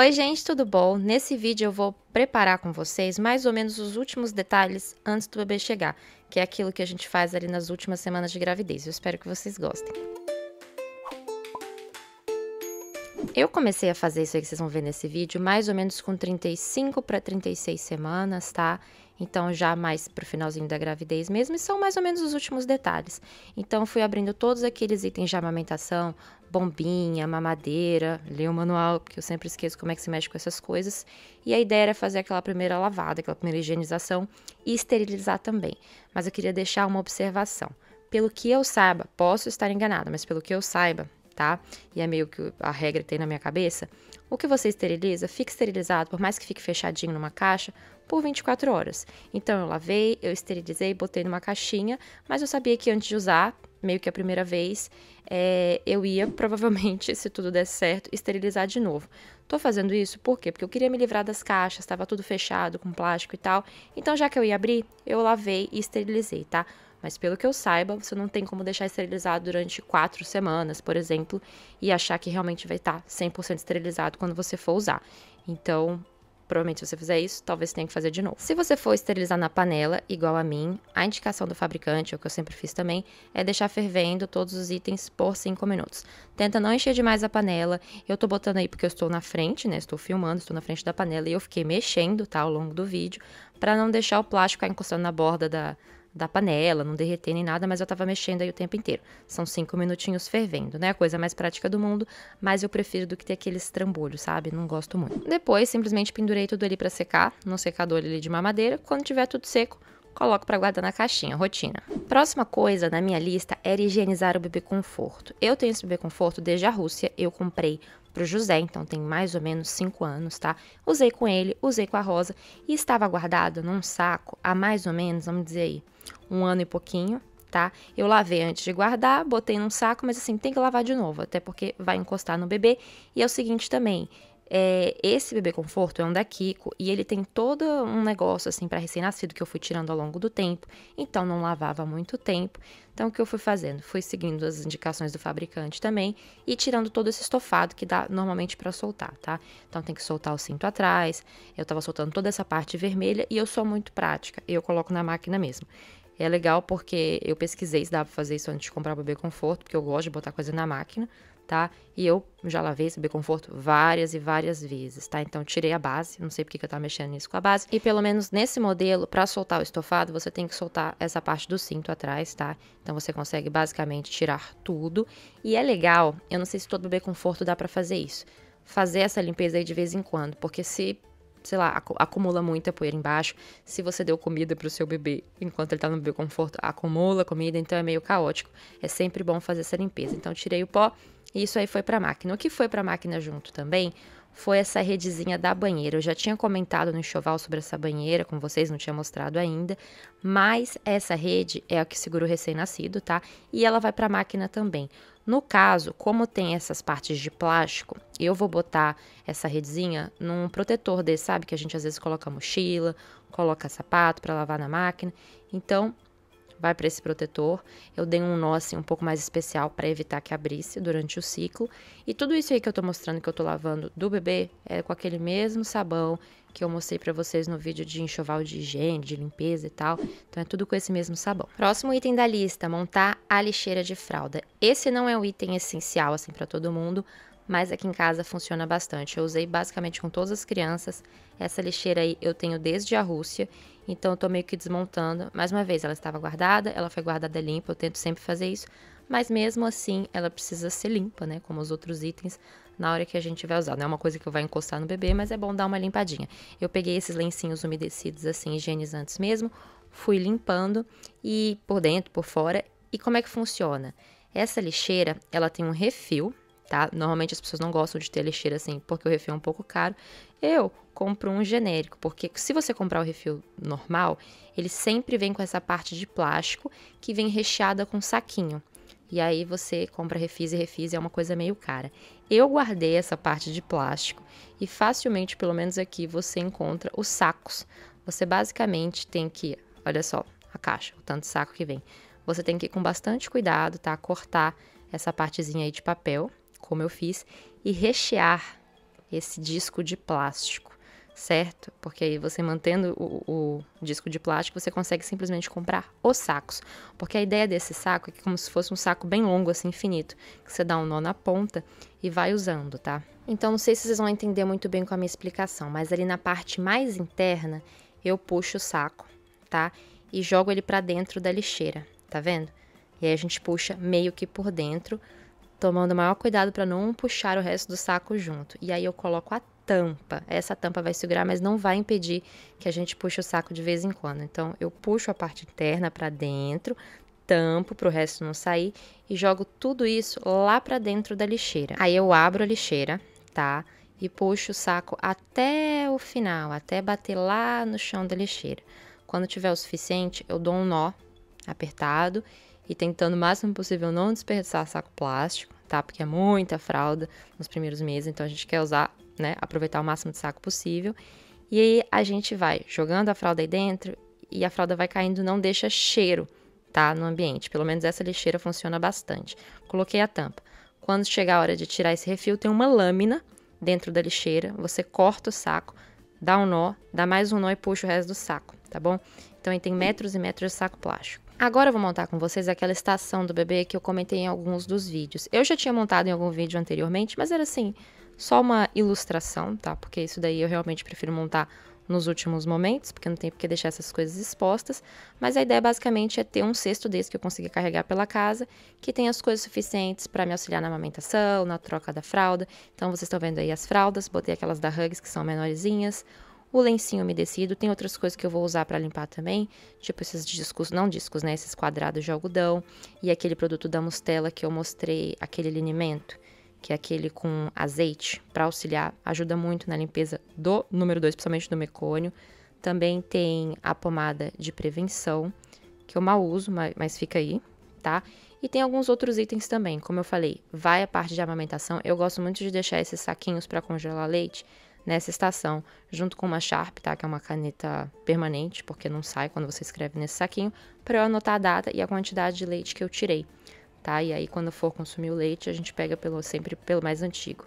Oi gente, tudo bom? Nesse vídeo eu vou preparar com vocês mais ou menos os últimos detalhes antes do bebê chegar, que é aquilo que a gente faz ali nas últimas semanas de gravidez. Eu espero que vocês gostem. Eu comecei a fazer isso aí que vocês vão ver nesse vídeo mais ou menos com 35 para 36 semanas, tá? Então já mais pro finalzinho da gravidez mesmo, e são mais ou menos os últimos detalhes. Então fui abrindo todos aqueles itens de amamentação, bombinha, mamadeira, ler o manual, porque eu sempre esqueço como é que se mexe com essas coisas. E a ideia era fazer aquela primeira lavada, aquela primeira higienização e esterilizar também. Mas eu queria deixar uma observação. Pelo que eu saiba, posso estar enganada, mas pelo que eu saiba, tá? E é meio que a regra que tem na minha cabeça. O que você esteriliza, fica esterilizado, por mais que fique fechadinho numa caixa, por 24 horas. Então eu lavei, eu esterilizei, botei numa caixinha, mas eu sabia que antes de usar, meio que a primeira vez, é, eu ia provavelmente, se tudo der certo, esterilizar de novo. Tô fazendo isso por quê? Porque eu queria me livrar das caixas, estava tudo fechado com plástico e tal. Então, já que eu ia abrir, eu lavei e esterilizei, tá? Mas pelo que eu saiba, você não tem como deixar esterilizado durante quatro semanas, por exemplo, e achar que realmente vai tá estar 100% esterilizado quando você for usar. Então, Provavelmente, se você fizer isso, talvez tenha que fazer de novo. Se você for esterilizar na panela, igual a mim, a indicação do fabricante, o que eu sempre fiz também, é deixar fervendo todos os itens por 5 minutos. Tenta não encher demais a panela. Eu tô botando aí porque eu estou na frente, né? Estou filmando, estou na frente da panela e eu fiquei mexendo, tá? Ao longo do vídeo, para não deixar o plástico encostando na borda da, da panela, não derreter nem nada, mas eu tava mexendo aí o tempo inteiro. São cinco minutinhos fervendo, né? A coisa mais prática do mundo, mas eu prefiro do que ter aquele estrambolho, sabe? Não gosto muito. Depois, simplesmente pendurei tudo ali para secar, no secador ali de mamadeira. Quando tiver tudo seco, coloco para guardar na caixinha, rotina. Próxima coisa na minha lista era higienizar o bebê conforto. Eu tenho esse bebê conforto desde a Rússia, eu comprei para o José, então tem mais ou menos 5 anos, tá? Usei com ele, usei com a Rosa e estava guardado num saco há mais ou menos, vamos dizer aí, um ano e pouquinho, tá? Eu lavei antes de guardar, botei num saco, mas assim, tem que lavar de novo, até porque vai encostar no bebê. E é o seguinte também, é, esse bebê conforto é um da Kiko e ele tem todo um negócio assim para recém-nascido que eu fui tirando ao longo do tempo, então não lavava muito tempo. Então o que eu fui fazendo? Fui seguindo as indicações do fabricante também e tirando todo esse estofado que dá normalmente para soltar, tá? Então tem que soltar o cinto atrás. Eu tava soltando toda essa parte vermelha e eu sou muito prática, eu coloco na máquina mesmo. É legal porque eu pesquisei se dava pra fazer isso antes de comprar o bebê conforto, porque eu gosto de botar coisa na máquina tá? E eu já lavei esse conforto várias e várias vezes, tá? Então tirei a base, não sei porque que eu tava mexendo nisso com a base. E pelo menos nesse modelo, para soltar o estofado, você tem que soltar essa parte do cinto atrás, tá? Então você consegue basicamente tirar tudo. E é legal, eu não sei se todo conforto dá para fazer isso. Fazer essa limpeza aí de vez em quando, porque se sei lá, acumula muita poeira embaixo. Se você deu comida para o seu bebê enquanto ele está no bebê conforto, acumula comida, então é meio caótico. É sempre bom fazer essa limpeza. Então tirei o pó e isso aí foi para a máquina. O que foi para a máquina junto também foi essa redezinha da banheira. Eu já tinha comentado no enxoval sobre essa banheira com vocês, não tinha mostrado ainda, mas essa rede é a que segura o recém-nascido, tá? E ela vai para a máquina também. No caso, como tem essas partes de plástico, eu vou botar essa redezinha num protetor desse, sabe? Que a gente às vezes coloca mochila, coloca sapato para lavar na máquina. Então, vai para esse protetor. Eu dei um nó assim um pouco mais especial para evitar que abrisse durante o ciclo. E tudo isso aí que eu tô mostrando que eu tô lavando do bebê é com aquele mesmo sabão que eu mostrei para vocês no vídeo de enxoval de higiene, de limpeza e tal. Então é tudo com esse mesmo sabão. Próximo item da lista, montar a lixeira de fralda. Esse não é um item essencial assim para todo mundo, mas aqui em casa funciona bastante. Eu usei basicamente com todas as crianças. Essa lixeira aí eu tenho desde a Rússia, então eu tô meio que desmontando. Mais uma vez, ela estava guardada, ela foi guardada limpa, eu tento sempre fazer isso, mas mesmo assim ela precisa ser limpa, né, como os outros itens, na hora que a gente vai usar. Não é uma coisa que vai encostar no bebê, mas é bom dar uma limpadinha. Eu peguei esses lencinhos umedecidos assim, higienizantes mesmo, fui limpando e por dentro, por fora. E como é que funciona? Essa lixeira, ela tem um refil tá? Normalmente as pessoas não gostam de ter lixeira assim, porque o refil é um pouco caro. Eu compro um genérico, porque se você comprar o refil normal, ele sempre vem com essa parte de plástico que vem recheada com saquinho. E aí você compra refis e refis é uma coisa meio cara. Eu guardei essa parte de plástico e facilmente, pelo menos aqui, você encontra os sacos. Você basicamente tem que, olha só, a caixa, o tanto de saco que vem. Você tem que ir com bastante cuidado, tá? Cortar essa partezinha aí de papel, como eu fiz, e rechear esse disco de plástico, certo? Porque aí você mantendo o, o disco de plástico, você consegue simplesmente comprar os sacos. Porque a ideia desse saco é que é como se fosse um saco bem longo, assim, infinito, que você dá um nó na ponta e vai usando, tá? Então, não sei se vocês vão entender muito bem com a minha explicação, mas ali na parte mais interna, eu puxo o saco, tá? E jogo ele para dentro da lixeira, tá vendo? E aí a gente puxa meio que por dentro, tomando o maior cuidado para não puxar o resto do saco junto. E aí eu coloco a tampa. Essa tampa vai segurar, mas não vai impedir que a gente puxe o saco de vez em quando. Então eu puxo a parte interna para dentro, tampo para o resto não sair e jogo tudo isso lá para dentro da lixeira. Aí eu abro a lixeira, tá? E puxo o saco até o final, até bater lá no chão da lixeira. Quando tiver o suficiente, eu dou um nó apertado e tentando o máximo possível não desperdiçar saco plástico, tá? Porque é muita fralda nos primeiros meses, então a gente quer usar, né? Aproveitar o máximo de saco possível. E aí a gente vai jogando a fralda aí dentro e a fralda vai caindo, não deixa cheiro, tá? No ambiente. Pelo menos essa lixeira funciona bastante. Coloquei a tampa. Quando chegar a hora de tirar esse refil, tem uma lâmina dentro da lixeira. Você corta o saco, dá um nó, dá mais um nó e puxa o resto do saco, tá bom? Então aí tem metros e metros de saco plástico. Agora eu vou montar com vocês aquela estação do bebê que eu comentei em alguns dos vídeos. Eu já tinha montado em algum vídeo anteriormente, mas era assim, só uma ilustração, tá? Porque isso daí eu realmente prefiro montar nos últimos momentos, porque não tem porque deixar essas coisas expostas. Mas a ideia basicamente é ter um cesto desse que eu consiga carregar pela casa, que tem as coisas suficientes para me auxiliar na amamentação, na troca da fralda. Então vocês estão vendo aí as fraldas, botei aquelas da Hugs que são menorzinhas, o lencinho umedecido, tem outras coisas que eu vou usar para limpar também, tipo esses discos, não discos, né? Esses quadrados de algodão e aquele produto da Mustela que eu mostrei, aquele linimento, que é aquele com azeite para auxiliar, ajuda muito na limpeza do número 2, principalmente do mecônio. Também tem a pomada de prevenção, que eu mal uso, mas fica aí, tá? E tem alguns outros itens também, como eu falei, vai a parte de amamentação. Eu gosto muito de deixar esses saquinhos para congelar leite nessa estação, junto com uma Sharp, tá? Que é uma caneta permanente, porque não sai quando você escreve nesse saquinho, para eu anotar a data e a quantidade de leite que eu tirei, tá? E aí, quando for consumir o leite, a gente pega pelo, sempre pelo mais antigo.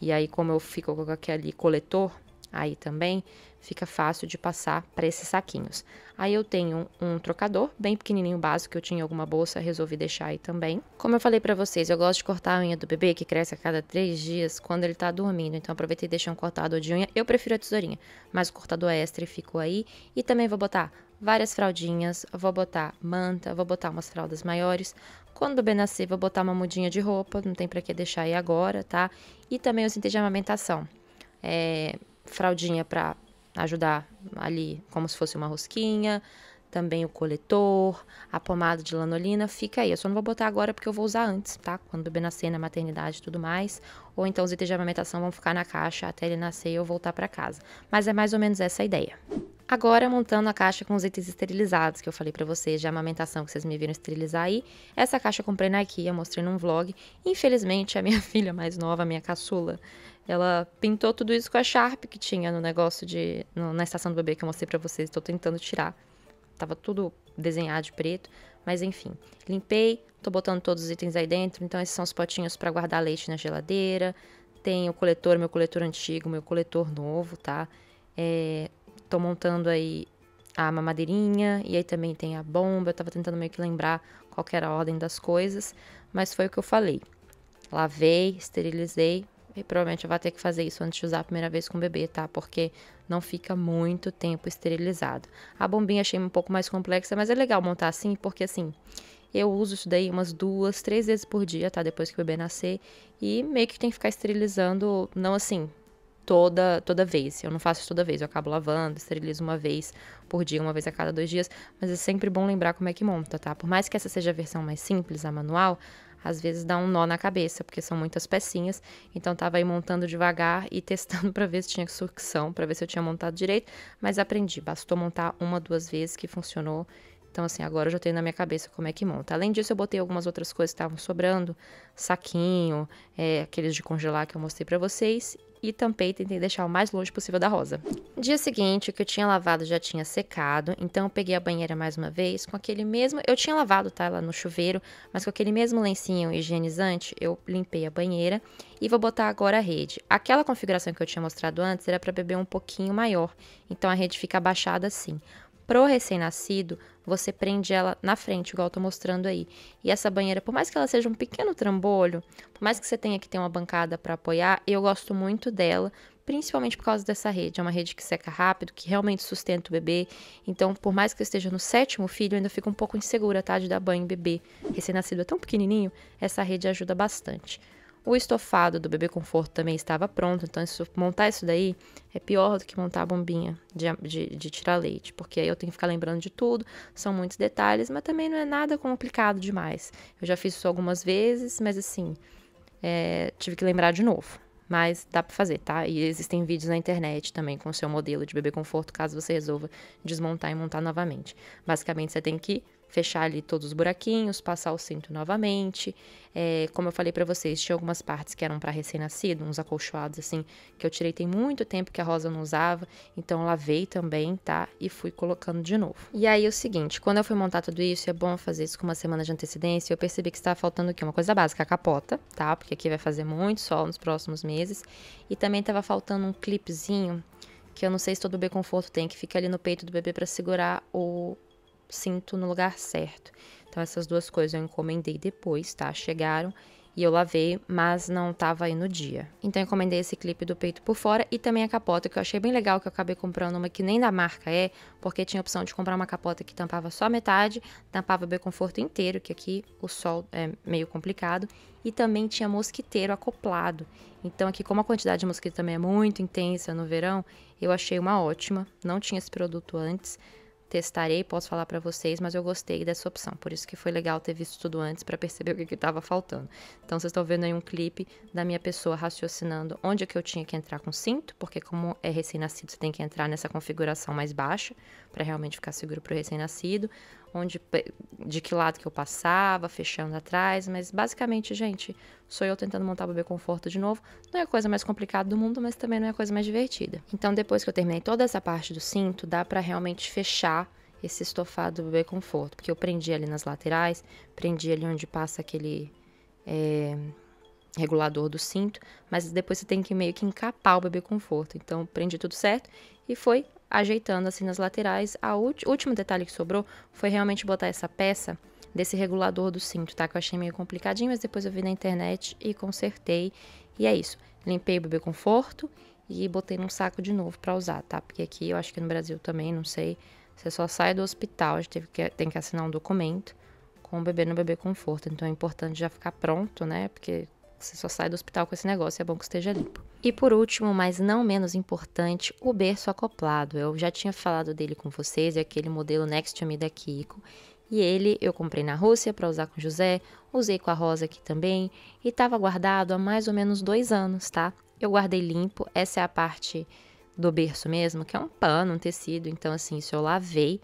E aí, como eu fico com aquele coletor, aí também fica fácil de passar para esses saquinhos. Aí eu tenho um trocador bem pequenininho básico que eu tinha alguma bolsa, resolvi deixar aí também. Como eu falei para vocês, eu gosto de cortar a unha do bebê que cresce a cada três dias quando ele tá dormindo, então aproveitei e deixei um cortador de unha. Eu prefiro a tesourinha, mas o cortador extra ficou aí e também vou botar várias fraldinhas, vou botar manta, vou botar umas fraldas maiores. Quando o bebê nascer, vou botar uma mudinha de roupa, não tem para que deixar aí agora, tá? E também os itens de amamentação. É, fraldinha para ajudar ali, como se fosse uma rosquinha, também o coletor, a pomada de lanolina, fica aí. Eu só não vou botar agora porque eu vou usar antes, tá? Quando bebê nascer na maternidade e tudo mais. Ou então os itens de amamentação vão ficar na caixa até ele nascer e eu voltar para casa. Mas é mais ou menos essa a ideia. Agora, montando a caixa com os itens esterilizados que eu falei para vocês de amamentação que vocês me viram esterilizar aí. Essa caixa eu comprei na IKEA, mostrei num vlog. Infelizmente, a minha filha mais nova, a minha caçula, ela pintou tudo isso com a Sharp que tinha no negócio de. No, na estação do bebê que eu mostrei para vocês. Estou tentando tirar. Tava tudo desenhado de preto. Mas enfim, limpei, tô botando todos os itens aí dentro. Então, esses são os potinhos para guardar leite na geladeira. Tem o coletor, meu coletor antigo, meu coletor novo, tá? É, tô montando aí a mamadeirinha, e aí também tem a bomba. Eu tava tentando meio que lembrar qual que era a ordem das coisas, mas foi o que eu falei. Lavei, esterilizei, e provavelmente eu vou ter que fazer isso antes de usar a primeira vez com o bebê, tá? Porque não fica muito tempo esterilizado. A bombinha achei um pouco mais complexa, mas é legal montar assim, porque assim, eu uso isso daí umas duas, três vezes por dia, tá? Depois que o bebê nascer. E meio que tem que ficar esterilizando, não assim, toda, toda vez. Eu não faço isso toda vez, eu acabo lavando, esterilizo uma vez por dia, uma vez a cada dois dias, mas é sempre bom lembrar como é que monta, tá? Por mais que essa seja a versão mais simples, a manual, às vezes dá um nó na cabeça, porque são muitas pecinhas. Então tava aí montando devagar e testando para ver se tinha sucção, para ver se eu tinha montado direito, mas aprendi, bastou montar uma, duas vezes que funcionou. Então, assim, agora eu já tenho na minha cabeça como é que monta. Além disso, eu botei algumas outras coisas que estavam sobrando, saquinho, é, aqueles de congelar que eu mostrei para vocês, e tampei e tentei deixar o mais longe possível da rosa. Dia seguinte, o que eu tinha lavado já tinha secado, então eu peguei a banheira mais uma vez com aquele mesmo. Eu tinha lavado, tá? Ela no chuveiro, mas com aquele mesmo lencinho higienizante, eu limpei a banheira e vou botar agora a rede. Aquela configuração que eu tinha mostrado antes era para beber um pouquinho maior, então a rede fica abaixada assim. Pro recém-nascido, você prende ela na frente, igual eu tô mostrando aí. E essa banheira, por mais que ela seja um pequeno trambolho, por mais que você tenha que ter uma bancada para apoiar, eu gosto muito dela, principalmente por causa dessa rede. É uma rede que seca rápido, que realmente sustenta o bebê. Então, por mais que eu esteja no sétimo filho, eu ainda fico um pouco insegura, tá? De dar banho em bebê. Recém-nascido é tão pequenininho, essa rede ajuda bastante. O estofado do bebê conforto também estava pronto, então isso, montar isso daí é pior do que montar a bombinha de, de, de, tirar leite, porque aí eu tenho que ficar lembrando de tudo, são muitos detalhes, mas também não é nada complicado demais. Eu já fiz isso algumas vezes, mas assim, é, tive que lembrar de novo. Mas dá para fazer, tá? E existem vídeos na internet também com o seu modelo de bebê conforto, caso você resolva desmontar e montar novamente. Basicamente, você tem que fechar ali todos os buraquinhos, passar o cinto novamente. É, como eu falei para vocês, tinha algumas partes que eram para recém-nascido, uns acolchoados assim, que eu tirei tem muito tempo que a Rosa não usava, então lavei também, tá? E fui colocando de novo. E aí o seguinte, quando eu fui montar tudo isso, é bom fazer isso com uma semana de antecedência, eu percebi que estava faltando aqui uma coisa básica, a capota, tá? Porque aqui vai fazer muito sol nos próximos meses, e também estava faltando um clipezinho que eu não sei se todo bebê conforto tem, que fica ali no peito do bebê para segurar o, sinto no lugar certo. Então essas duas coisas eu encomendei depois, tá? Chegaram e eu lavei, mas não tava aí no dia. Então eu encomendei esse clipe do peito por fora e também a capota, que eu achei bem legal, que eu acabei comprando uma que nem da marca é, porque tinha a opção de comprar uma capota que tampava só metade, tampava o conforto inteiro, que aqui o sol é meio complicado, e também tinha mosquiteiro acoplado. Então aqui, como a quantidade de mosquito também é muito intensa no verão, eu achei uma ótima, não tinha esse produto antes, testarei, posso falar para vocês, mas eu gostei dessa opção. Por isso que foi legal ter visto tudo antes para perceber o que estava faltando. Então vocês estão vendo aí um clipe da minha pessoa raciocinando onde é que eu tinha que entrar com cinto, porque como é recém-nascido, você tem que entrar nessa configuração mais baixa para realmente ficar seguro para o recém-nascido onde de que lado que eu passava, fechando atrás, mas basicamente, gente, sou eu tentando montar o bebê conforto de novo. Não é a coisa mais complicada do mundo, mas também não é a coisa mais divertida. Então, depois que eu terminei toda essa parte do cinto, dá para realmente fechar esse estofado do bebê conforto, porque eu prendi ali nas laterais, prendi ali onde passa aquele é, regulador do cinto, mas depois você tem que meio que encapar o bebê conforto. Então, prendi tudo certo e foi ajeitando assim nas laterais. A último detalhe que sobrou foi realmente botar essa peça desse regulador do cinto, tá? Que eu achei meio complicadinho, mas depois eu vi na internet e consertei. E é isso. Limpei o bebê conforto e botei num saco de novo para usar, tá? Porque aqui eu acho que no Brasil também, não sei, você só sai do hospital, a gente teve que, tem que assinar um documento com o bebê no bebê conforto. Então é importante já ficar pronto, né? Porque você só sai do hospital com esse negócio, é bom que esteja limpo. E por último, mas não menos importante, o berço acoplado. Eu já tinha falado dele com vocês, é aquele modelo Next to Me da Kiko. E ele eu comprei na Rússia para usar com José, usei com a Rosa aqui também e estava guardado há mais ou menos dois anos, tá? Eu guardei limpo, essa é a parte do berço mesmo, que é um pano, um tecido. Então, assim, isso eu lavei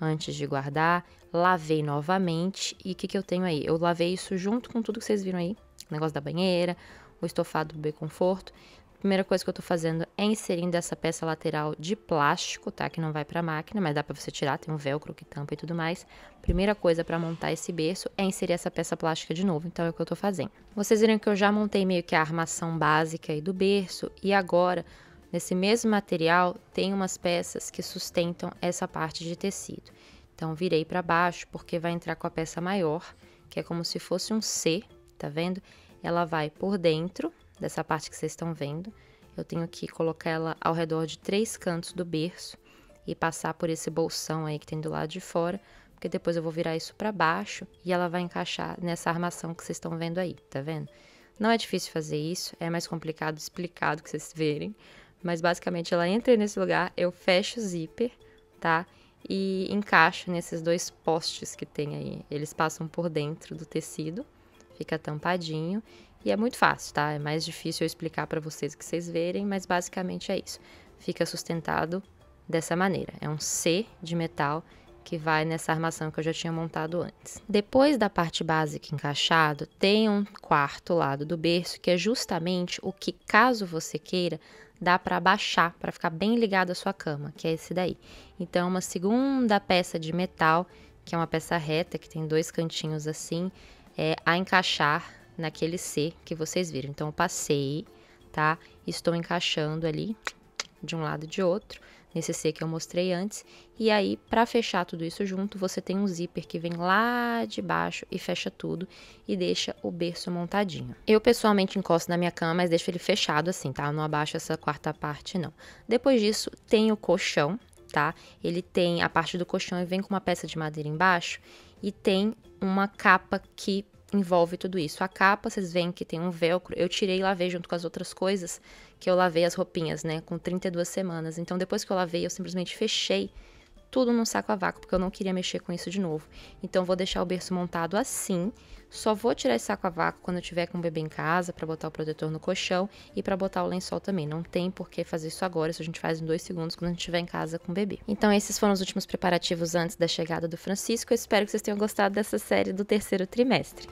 antes de guardar, lavei novamente. E o que, que eu tenho aí? Eu lavei isso junto com tudo que vocês viram aí, negócio da banheira, o estofado do B Conforto. primeira coisa que eu tô fazendo é inserindo essa peça lateral de plástico, tá? Que não vai pra máquina, mas dá pra você tirar, tem um velcro que tampa e tudo mais. Primeira coisa para montar esse berço é inserir essa peça plástica de novo, então é o que eu tô fazendo. Vocês viram que eu já montei meio que a armação básica aí do berço, e agora Nesse mesmo material tem umas peças que sustentam essa parte de tecido. Então virei para baixo porque vai entrar com a peça maior, que é como se fosse um C, tá vendo? Ela vai por dentro dessa parte que vocês estão vendo. Eu tenho que colocar ela ao redor de três cantos do berço e passar por esse bolsão aí que tem do lado de fora, porque depois eu vou virar isso para baixo e ela vai encaixar nessa armação que vocês estão vendo aí, tá vendo? Não é difícil fazer isso, é mais complicado explicado que vocês verem, mas basicamente ela entra nesse lugar, eu fecho o zíper, tá? E encaixo nesses dois postes que tem aí. Eles passam por dentro do tecido fica tampadinho e é muito fácil, tá? É mais difícil eu explicar para vocês que vocês verem, mas basicamente é isso. Fica sustentado dessa maneira. É um C de metal que vai nessa armação que eu já tinha montado antes. Depois da parte básica encaixado, tem um quarto lado do berço que é justamente o que, caso você queira, dá para baixar, para ficar bem ligado à sua cama, que é esse daí. Então, é uma segunda peça de metal, que é uma peça reta, que tem dois cantinhos assim, é, a encaixar naquele C que vocês viram. Então, eu passei, tá? Estou encaixando ali de um lado e de outro, nesse C que eu mostrei antes. E aí, para fechar tudo isso junto, você tem um zíper que vem lá de baixo e fecha tudo e deixa o berço montadinho. Eu pessoalmente encosto na minha cama, mas deixo ele fechado assim, tá? Eu não abaixo essa quarta parte, não. Depois disso, tem o colchão, tá? Ele tem a parte do colchão e vem com uma peça de madeira embaixo e tem uma capa que envolve tudo isso. A capa, vocês veem que tem um velcro. Eu tirei e lavei junto com as outras coisas que eu lavei as roupinhas, né? Com 32 semanas. Então, depois que eu lavei, eu simplesmente fechei tudo num saco a vácuo, porque eu não queria mexer com isso de novo. Então vou deixar o berço montado assim, só vou tirar esse saco a vácuo quando eu tiver com o bebê em casa, para botar o protetor no colchão e para botar o lençol também. Não tem por que fazer isso agora, isso a gente faz em dois segundos quando a gente estiver em casa com o bebê. Então esses foram os últimos preparativos antes da chegada do Francisco. Eu espero que vocês tenham gostado dessa série do terceiro trimestre.